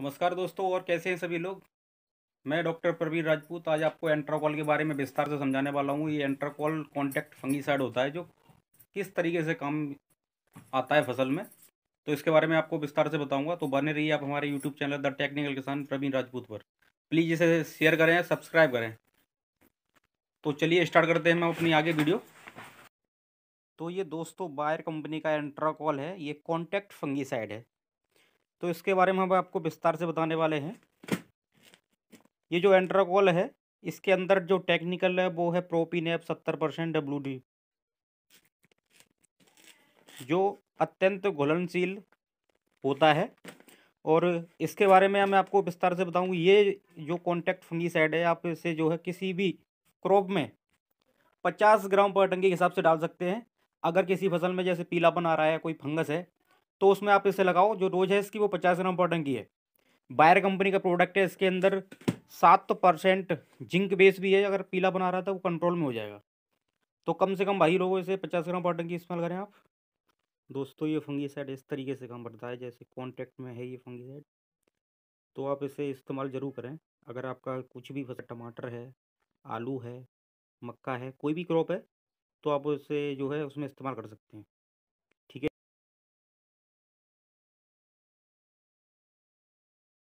नमस्कार दोस्तों और कैसे हैं सभी लोग मैं डॉक्टर प्रवीर राजपूत आज आपको एंट्राकॉल के बारे में विस्तार से समझाने वाला हूँ ये एंट्राकॉल कॉन्टैक्ट फंगीसाइड होता है जो किस तरीके से काम आता है फसल में तो इसके बारे में आपको विस्तार से बताऊँगा तो बने रहिए आप हमारे यूट्यूब चैनल द टेक्निकल किसान प्रवीण राजपूत पर प्लीज़ इसे शेयर करें सब्सक्राइब करें तो चलिए स्टार्ट करते हैं मैं अपनी आगे वीडियो तो ये दोस्तों बायर कंपनी का एंट्राकॉल है ये कॉन्टैक्ट फंगीसाइड है तो इसके बारे में हम आपको विस्तार से बताने वाले हैं ये जो एंड्राकोल है इसके अंदर जो टेक्निकल है वो है प्रोपीन एप सत्तर परसेंट डब्लू डी जो अत्यंत घुलनशील होता है और इसके बारे में मैं आपको विस्तार से बताऊँ ये जो कॉन्टैक्ट फंगीसाइड है आप इसे जो है किसी भी क्रॉप में पचास ग्राम पर टंकी के हिसाब से डाल सकते हैं अगर किसी फसल में जैसे पीलापन आ रहा है कोई फंगस है तो उसमें आप इसे लगाओ जो रोज है इसकी वो पचास ग्राम पर की है बायर कंपनी का प्रोडक्ट है इसके अंदर सात परसेंट जिंक बेस भी है अगर पीला बना रहा था तो वो कंट्रोल में हो जाएगा तो कम से कम भाई लोगों इसे पचास ग्राम पर की इस्तेमाल करें आप दोस्तों ये फंगीसाइड इस तरीके से काम करता है जैसे कॉन्टेक्ट में है ये फंगीसाइड तो आप इसे इस्तेमाल ज़रूर करें अगर आपका कुछ भी फसल टमाटर है आलू है मक्का है कोई भी क्रॉप है तो आप इसे जो है उसमें इस्तेमाल कर सकते हैं